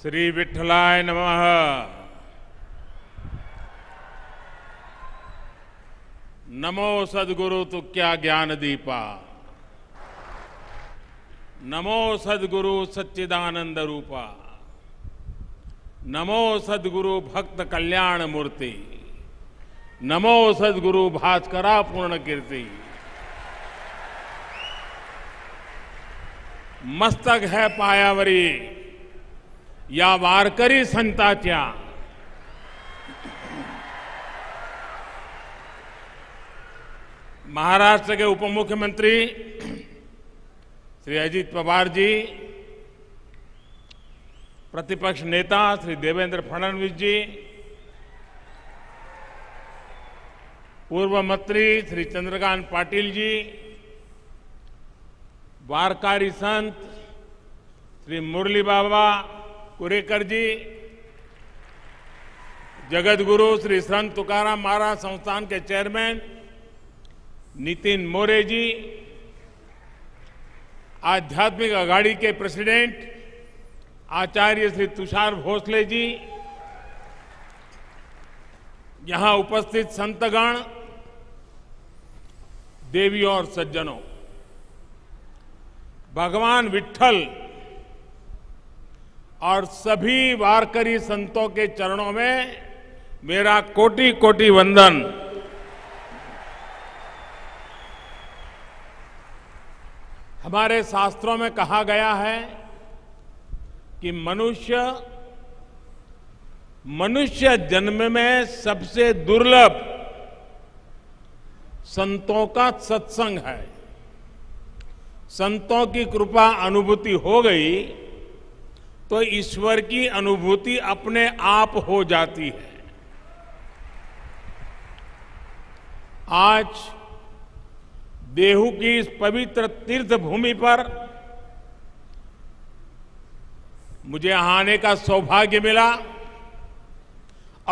श्री विठलाय नमः नमो सदगुरु तो क्या ज्ञान दीपा नमो सदगुरु सच्चिदानंद रूपा नमो सदगुरु भक्त कल्याण मूर्ति नमो सदगुरु भास्करा पूर्ण कीर्ति मस्तक है पायावरी या वारकरी संता महाराष्ट्र के उपमुख्यमंत्री श्री अजित पवार जी प्रतिपक्ष नेता श्री देवेंद्र फडणवीस जी पूर्व मंत्री श्री चंद्रकांत पाटिल जी वारकारी संत श्री मुरली बाबा कुरेकर जी जगत गुरु श्री संत तुकार महाराज संस्थान के चेयरमैन नितिन मोरे जी आध्यात्मिक अघाड़ी के प्रेसिडेंट आचार्य श्री तुषार भोसले जी यहां उपस्थित संतगण देवी और सज्जनों भगवान विठ्ठल और सभी वारकरी संतों के चरणों में मेरा कोटि कोटि वंदन हमारे शास्त्रों में कहा गया है कि मनुष्य मनुष्य जन्म में सबसे दुर्लभ संतों का सत्संग है संतों की कृपा अनुभूति हो गई तो ईश्वर की अनुभूति अपने आप हो जाती है आज देहू की इस पवित्र तीर्थ भूमि पर मुझे यहां आने का सौभाग्य मिला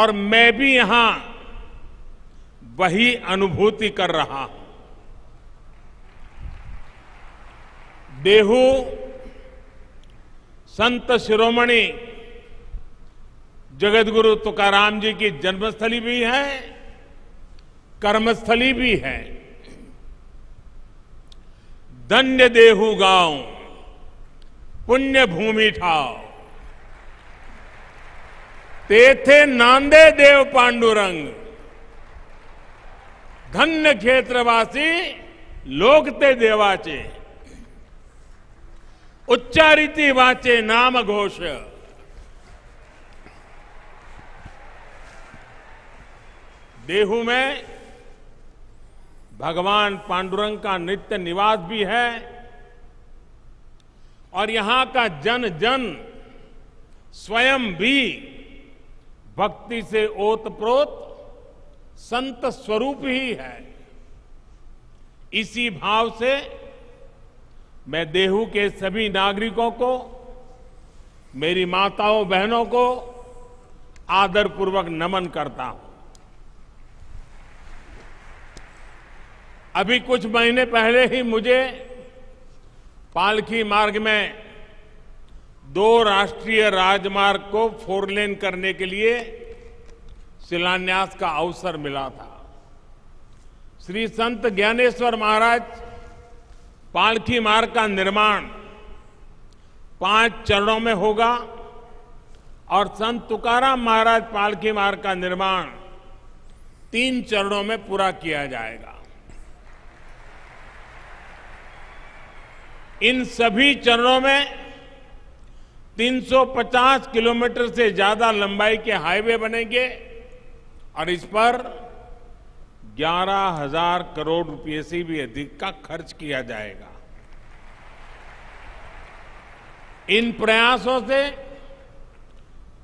और मैं भी यहां वही अनुभूति कर रहा हूं देहू संत शिरोमणि जगतगुरु तुकाराम जी की जन्मस्थली भी है कर्मस्थली भी है धन्य देहू गांव पुण्य भूमि ठाओ तेथे नांदे देव पांडुरंग धन्य क्षेत्रवासी लोकते देवाचे उच्चारिति वाचे नाम घोष देहू में भगवान पांडुरंग का नित्य निवास भी है और यहां का जन जन स्वयं भी भक्ति से ओतप्रोत संत स्वरूप ही है इसी भाव से मैं देहू के सभी नागरिकों को मेरी माताओं बहनों को आदरपूर्वक नमन करता हूं अभी कुछ महीने पहले ही मुझे पालखी मार्ग में दो राष्ट्रीय राजमार्ग को फोरलेन करने के लिए शिलान्यास का अवसर मिला था श्री संत ज्ञानेश्वर महाराज पालखी मार्ग का निर्माण पांच चरणों में होगा और संत तुकाराम महाराज पालखी मार्ग का निर्माण तीन चरणों में पूरा किया जाएगा इन सभी चरणों में 350 किलोमीटर से ज्यादा लंबाई के हाईवे बनेंगे और इस पर ग्यारह हजार करोड़ रुपए से भी अधिक का खर्च किया जाएगा इन प्रयासों से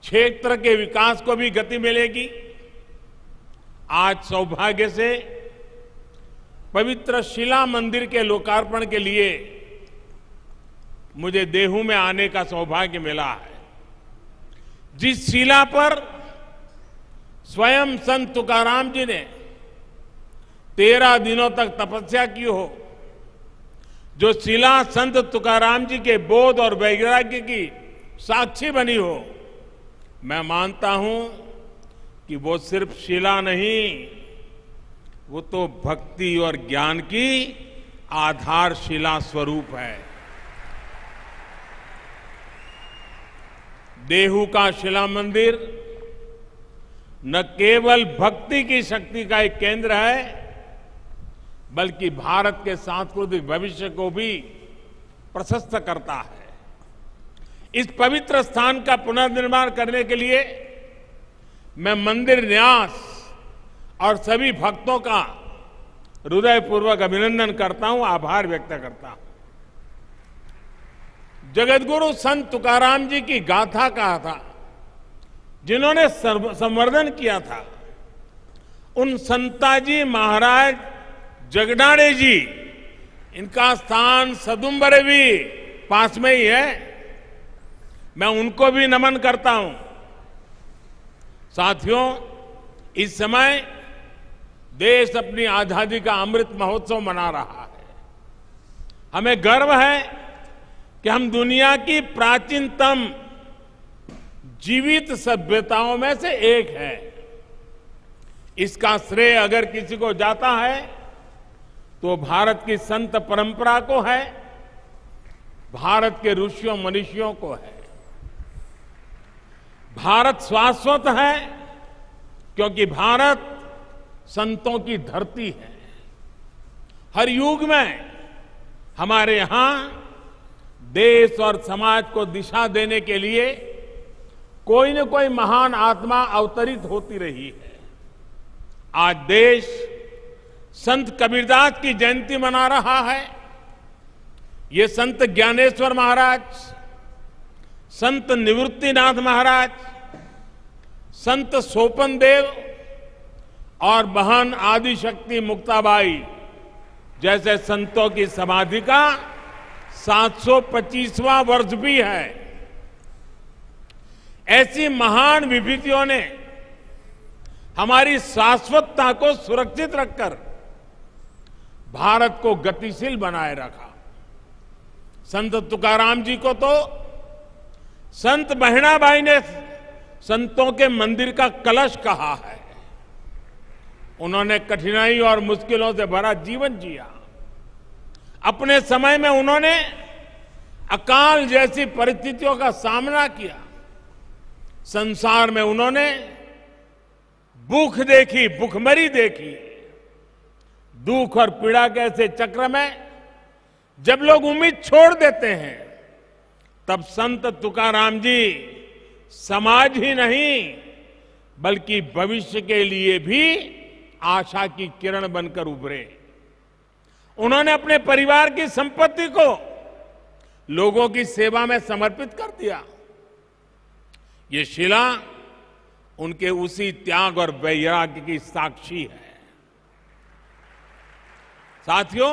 क्षेत्र के विकास को भी गति मिलेगी आज सौभाग्य से पवित्र शिला मंदिर के लोकार्पण के लिए मुझे देहू में आने का सौभाग्य मिला है जिस शिला पर स्वयं संत तुकाराम जी ने तेरह दिनों तक तपस्या की हो जो शिला संत तुकाराम जी के बोध और वैराग्य की साक्षी बनी हो मैं मानता हूं कि वो सिर्फ शिला नहीं वो तो भक्ति और ज्ञान की आधारशिला स्वरूप है देहू का शिला मंदिर न केवल भक्ति की शक्ति का एक केंद्र है बल्कि भारत के सांस्कृतिक भविष्य को भी प्रशस्त करता है इस पवित्र स्थान का पुनर्निर्माण करने के लिए मैं मंदिर न्यास और सभी भक्तों का हृदयपूर्वक अभिनंदन करता हूं आभार व्यक्त करता हूं जगतगुरु संत तुकाराम जी की गाथा कहा था जिन्होंने संवर्धन किया था उन संताजी महाराज जगडाणे जी इनका स्थान सदुम्बरे भी पास में ही है मैं उनको भी नमन करता हूं साथियों इस समय देश अपनी आजादी का अमृत महोत्सव मना रहा है हमें गर्व है कि हम दुनिया की प्राचीनतम जीवित सभ्यताओं में से एक है इसका श्रेय अगर किसी को जाता है तो भारत की संत परंपरा को है भारत के ऋषियों मनुष्यों को है भारत शाश्वत है क्योंकि भारत संतों की धरती है हर युग में हमारे यहां देश और समाज को दिशा देने के लिए कोई न कोई महान आत्मा अवतरित होती रही है आज देश संत कबीरदास की जयंती मना रहा है ये संत ज्ञानेश्वर महाराज संत निवृत्तिनाथ महाराज संत सोपन देव और बहन आदिशक्ति मुक्ताबाई जैसे संतों की समाधि का 725वां वर्ष भी है ऐसी महान विभूतियों ने हमारी शाश्वतता को सुरक्षित रखकर भारत को गतिशील बनाए रखा संत तुकाराम जी को तो संत बहनाबाई ने संतों के मंदिर का कलश कहा है उन्होंने कठिनाई और मुश्किलों से भरा जीवन जिया अपने समय में उन्होंने अकाल जैसी परिस्थितियों का सामना किया संसार में उन्होंने भूख देखी भूखमरी देखी दुख और पीड़ा के ऐसे चक्र में जब लोग उम्मीद छोड़ देते हैं तब संत तुकाराम जी समाज ही नहीं बल्कि भविष्य के लिए भी आशा की किरण बनकर उभरे उन्होंने अपने परिवार की संपत्ति को लोगों की सेवा में समर्पित कर दिया ये शिला उनके उसी त्याग और वैराग्य की साक्षी है साथियों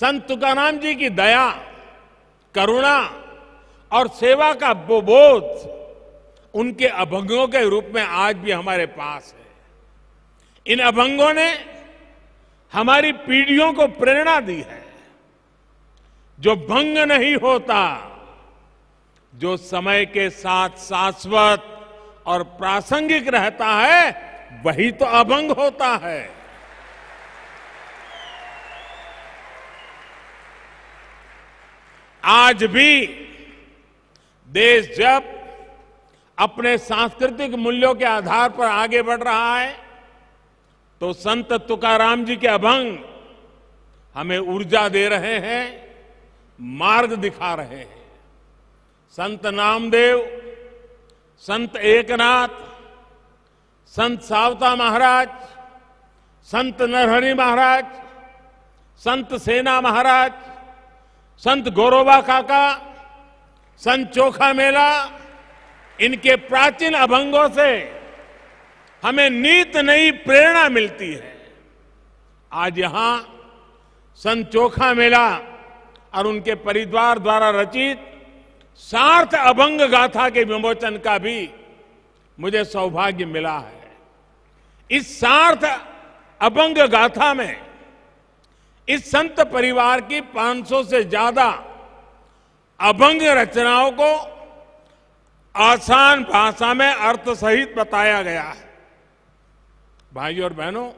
संत तुकाराम जी की दया करुणा और सेवा का वो बोध उनके अभंगों के रूप में आज भी हमारे पास है इन अभंगों ने हमारी पीढ़ियों को प्रेरणा दी है जो भंग नहीं होता जो समय के साथ शाश्वत और प्रासंगिक रहता है वही तो अभंग होता है आज भी देश जब अपने सांस्कृतिक मूल्यों के आधार पर आगे बढ़ रहा है तो संत तुकाराम जी के अभंग हमें ऊर्जा दे रहे हैं मार्ग दिखा रहे हैं संत नामदेव संत एकनाथ संत सावता महाराज संत नरहरि महाराज संत सेना महाराज संत गोरोबा काका संत चोखा मेला इनके प्राचीन अभंगों से हमें नीत नई प्रेरणा मिलती है आज यहां संत चोखा मेला और उनके परिवार द्वारा रचित सार्थ अभंग गाथा के विमोचन का भी मुझे सौभाग्य मिला है इस सार्थ अभंग गाथा में इस संत परिवार की 500 से ज्यादा अभंग रचनाओं को आसान भाषा में अर्थ सहित बताया गया है भाइयों और बहनों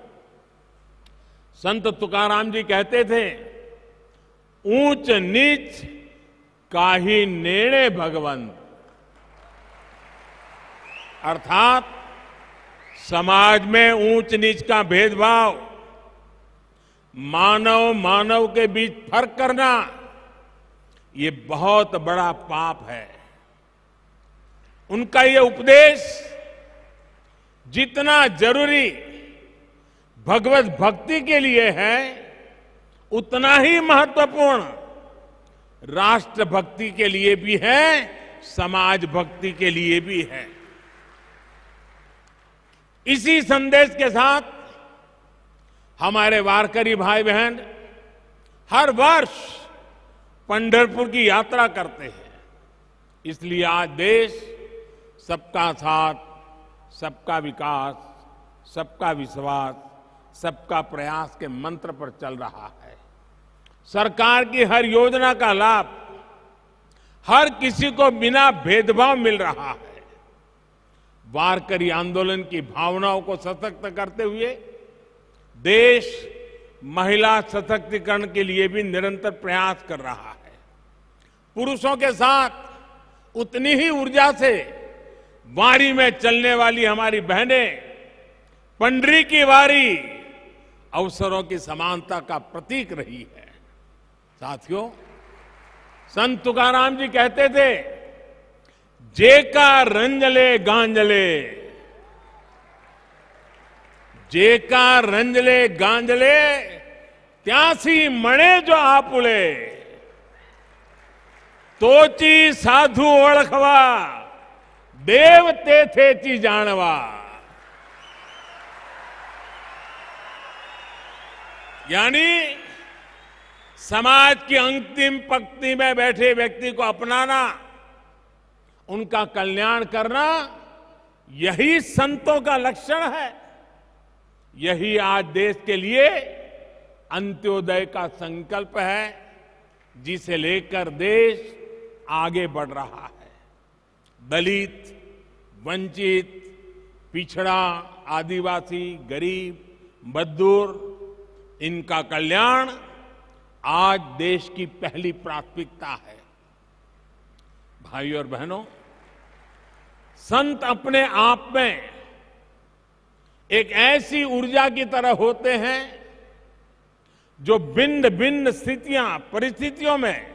संत तुकाराम जी कहते थे ऊंच नीच का ही निर्णय भगवंत अर्थात समाज में ऊंच नीच का भेदभाव मानव मानव के बीच फर्क करना ये बहुत बड़ा पाप है उनका ये उपदेश जितना जरूरी भगवत भक्ति के लिए है उतना ही महत्वपूर्ण राष्ट्र भक्ति के लिए भी है समाज भक्ति के लिए भी है इसी संदेश के साथ हमारे वारकरी भाई बहन हर वर्ष पंडरपुर की यात्रा करते हैं इसलिए आज देश सबका साथ सबका विकास सबका विश्वास सबका प्रयास के मंत्र पर चल रहा है सरकार की हर योजना का लाभ हर किसी को बिना भेदभाव मिल रहा है वारकरी आंदोलन की भावनाओं को सशक्त करते हुए देश महिला सशक्तिकरण के लिए भी निरंतर प्रयास कर रहा है पुरुषों के साथ उतनी ही ऊर्जा से वारी में चलने वाली हमारी बहनें पंडरी की वारी अवसरों की समानता का प्रतीक रही है साथियों संत तुकाराम जी कहते थे जे का रंजले गांजले जेका रंजले गांजले त्यासी मणे जो आपुले तोची साधु ओळखवा देव ची जाणवा यानी समाज की अंतिम पंक्ति में बैठे व्यक्ति को अपनाना उनका कल्याण करना यही संतों का लक्षण है यही आज देश के लिए अंत्योदय का संकल्प है जिसे लेकर देश आगे बढ़ रहा है दलित वंचित पिछड़ा आदिवासी गरीब मजदूर इनका कल्याण आज देश की पहली प्राथमिकता है भाइयों और बहनों संत अपने आप में एक ऐसी ऊर्जा की तरह होते हैं जो भिन्न भिन्न स्थितियां परिस्थितियों में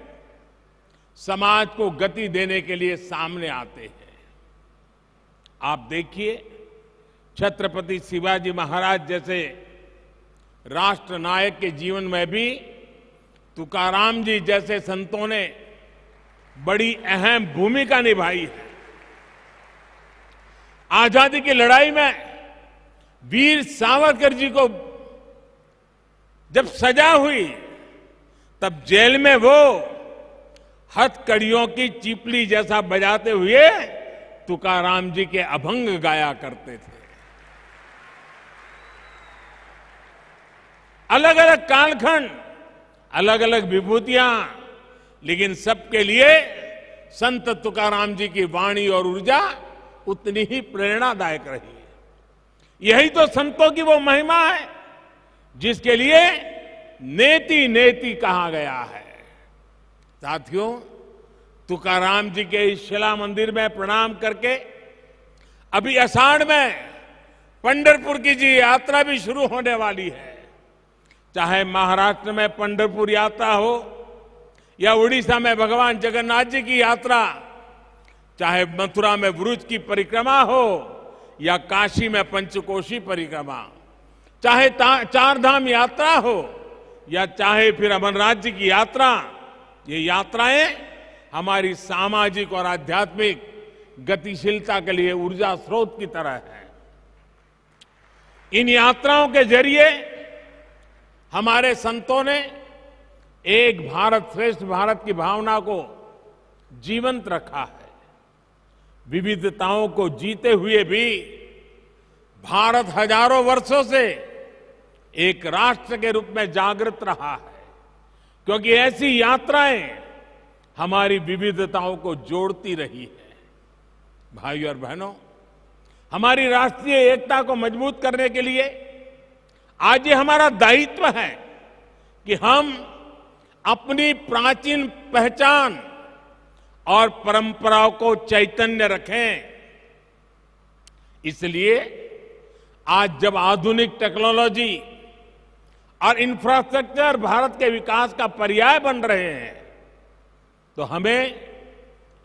समाज को गति देने के लिए सामने आते हैं आप देखिए छत्रपति शिवाजी महाराज जैसे राष्ट्र नायक के जीवन में भी तुकाराम जी जैसे संतों ने बड़ी अहम भूमिका निभाई है आजादी की लड़ाई में वीर सावरकर जी को जब सजा हुई तब जेल में वो हथकड़ियों की चिपली जैसा बजाते हुए तुकाराम जी के अभंग गाया करते थे अलग अलग कालखंड अलग अलग विभूतियां लेकिन सबके लिए संत तुकाराम जी की वाणी और ऊर्जा उतनी ही प्रेरणादायक रही है यही तो संतों की वो महिमा है जिसके लिए नेति नेति कहा गया है साथियों तुकाराम जी के इस शिला मंदिर में प्रणाम करके अभी आषाढ़ में पंडरपुर की जी यात्रा भी शुरू होने वाली है चाहे महाराष्ट्र में पंडरपुर यात्रा हो या उड़ीसा में भगवान जगन्नाथ जी की यात्रा चाहे मथुरा में ब्रुज की परिक्रमा हो या काशी में पंचकोशी परिक्रमा चाहे चार धाम यात्रा हो या चाहे फिर अमन राज्य की यात्रा ये यात्राएं हमारी सामाजिक और आध्यात्मिक गतिशीलता के लिए ऊर्जा स्रोत की तरह है इन यात्राओं के जरिए हमारे संतों ने एक भारत श्रेष्ठ भारत की भावना को जीवंत रखा है विविधताओं को जीते हुए भी भारत हजारों वर्षों से एक राष्ट्र के रूप में जागृत रहा है क्योंकि ऐसी यात्राएं हमारी विविधताओं को जोड़ती रही है भाई और बहनों हमारी राष्ट्रीय एकता को मजबूत करने के लिए आज ये हमारा दायित्व है कि हम अपनी प्राचीन पहचान और परंपराओं को चैतन्य रखें इसलिए आज जब आधुनिक टेक्नोलॉजी और इंफ्रास्ट्रक्चर भारत के विकास का पर्याय बन रहे हैं तो हमें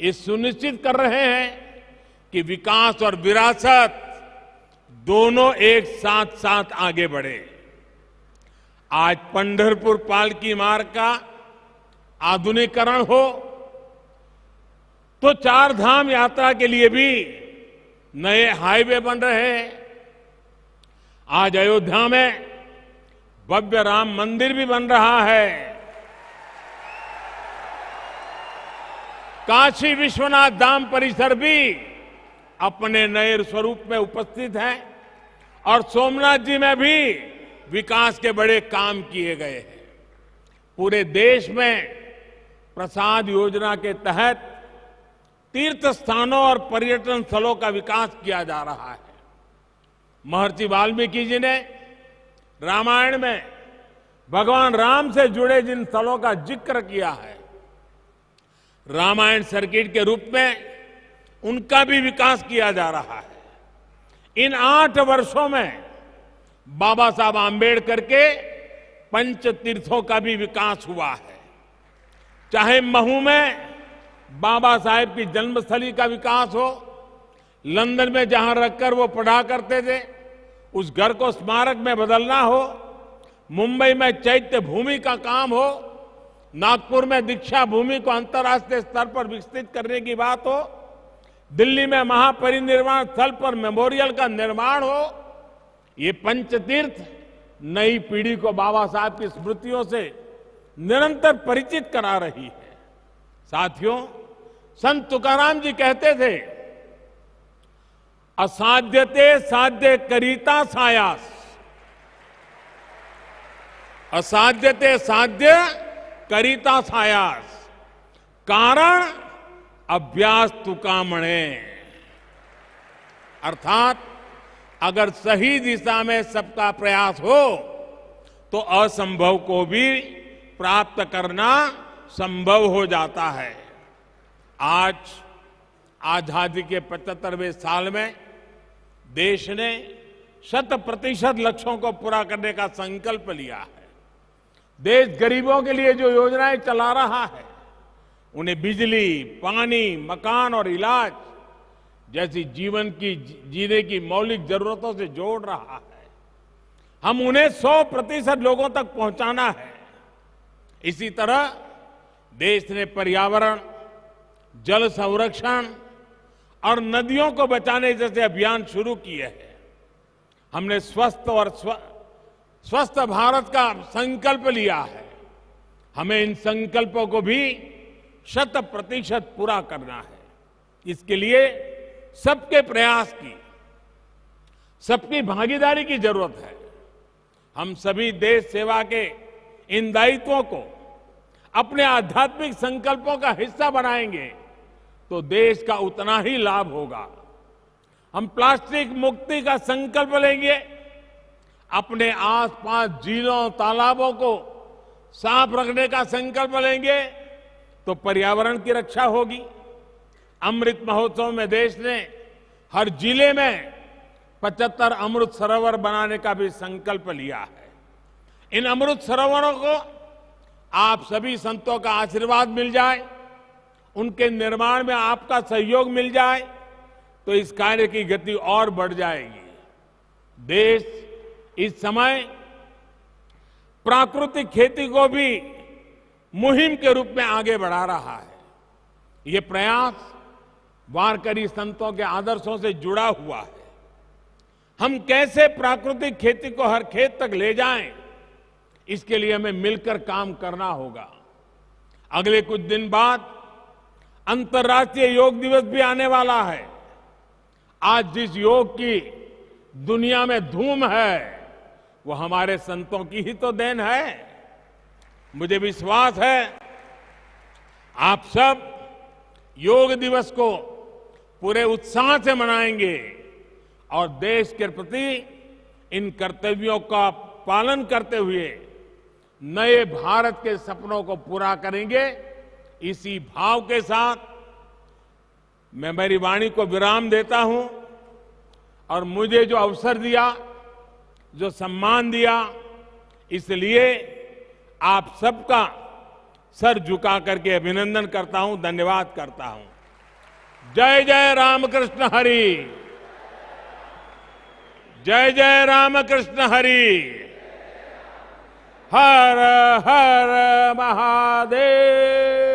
ये सुनिश्चित कर रहे हैं कि विकास और विरासत दोनों एक साथ साथ आगे बढ़े आज पंढरपुर पालकी मार्ग का आधुनिकीकरण हो तो चार धाम यात्रा के लिए भी नए हाईवे बन रहे हैं आज अयोध्या में भव्य राम मंदिर भी बन रहा है काशी विश्वनाथ धाम परिसर भी अपने नए स्वरूप में उपस्थित है और सोमनाथ जी में भी विकास के बड़े काम किए गए हैं पूरे देश में प्रसाद योजना के तहत तीर्थ स्थानों और पर्यटन स्थलों का विकास किया जा रहा है महर्षि वाल्मीकि जी ने रामायण में भगवान राम से जुड़े जिन स्थलों का जिक्र किया है रामायण सर्किट के रूप में उनका भी विकास किया जा रहा है इन आठ वर्षों में बाबा साहब आंबेडकर के पंच तीर्थों का भी विकास हुआ है चाहे महू में बाबा साहेब की जन्मस्थली का विकास हो लंदन में जहां रखकर वो पढ़ा करते थे उस घर को स्मारक में बदलना हो मुंबई में चैत्य भूमि का काम हो नागपुर में दीक्षा भूमि को अंतर्राष्ट्रीय स्तर पर विकसित करने की बात हो दिल्ली में महापरिनिर्वाण स्थल पर मेमोरियल का निर्माण हो ये पंचतीर्थ नई पीढ़ी को बाबा साहब की स्मृतियों से निरंतर परिचित करा रही है साथियों संत तुकाराम जी कहते थे असाध्यते साध्य करीता सायास असाध्यते साध्य करीता सायास कारण अभ्यास तुकामणे अर्थात अगर सही दिशा में सबका प्रयास हो तो असंभव को भी प्राप्त करना संभव हो जाता है आज आजादी के 75वें साल में देश ने शत प्रतिशत लक्ष्यों को पूरा करने का संकल्प लिया है देश गरीबों के लिए जो योजनाएं चला रहा है उन्हें बिजली पानी मकान और इलाज जैसी जीवन की जीने की मौलिक जरूरतों से जोड़ रहा है हम उन्हें 100 प्रतिशत लोगों तक पहुंचाना है इसी तरह देश ने पर्यावरण जल संरक्षण और नदियों को बचाने जैसे अभियान शुरू किए हैं हमने स्वस्थ और स्वस्थ भारत का संकल्प लिया है हमें इन संकल्पों को भी शत प्रतिशत पूरा करना है इसके लिए सबके प्रयास की सबकी भागीदारी की जरूरत है हम सभी देश सेवा के इन दायित्वों को अपने आध्यात्मिक संकल्पों का हिस्सा बनाएंगे तो देश का उतना ही लाभ होगा हम प्लास्टिक मुक्ति का संकल्प लेंगे अपने आसपास झीलों तालाबों को साफ रखने का संकल्प लेंगे तो पर्यावरण की रक्षा होगी अमृत महोत्सव में देश ने हर जिले में 75 अमृत सरोवर बनाने का भी संकल्प लिया है इन अमृत सरोवरों को आप सभी संतों का आशीर्वाद मिल जाए उनके निर्माण में आपका सहयोग मिल जाए तो इस कार्य की गति और बढ़ जाएगी देश इस समय प्राकृतिक खेती को भी मुहिम के रूप में आगे बढ़ा रहा है ये प्रयास वारकरी संतों के आदर्शों से जुड़ा हुआ है हम कैसे प्राकृतिक खेती को हर खेत तक ले जाएं इसके लिए हमें मिलकर काम करना होगा अगले कुछ दिन बाद अंतर्राष्ट्रीय योग दिवस भी आने वाला है आज जिस योग की दुनिया में धूम है वो हमारे संतों की ही तो देन है मुझे विश्वास है आप सब योग दिवस को पूरे उत्साह से मनाएंगे और देश के प्रति इन कर्तव्यों का पालन करते हुए नए भारत के सपनों को पूरा करेंगे इसी भाव के साथ मैं मेरी वाणी को विराम देता हूं और मुझे जो अवसर दिया जो सम्मान दिया इसलिए आप सबका सर झुका करके अभिनंदन करता हूं धन्यवाद करता हूं जय जय रामकृष्ण हरि जय जय रामकृष्ण हरि हर हर महादेव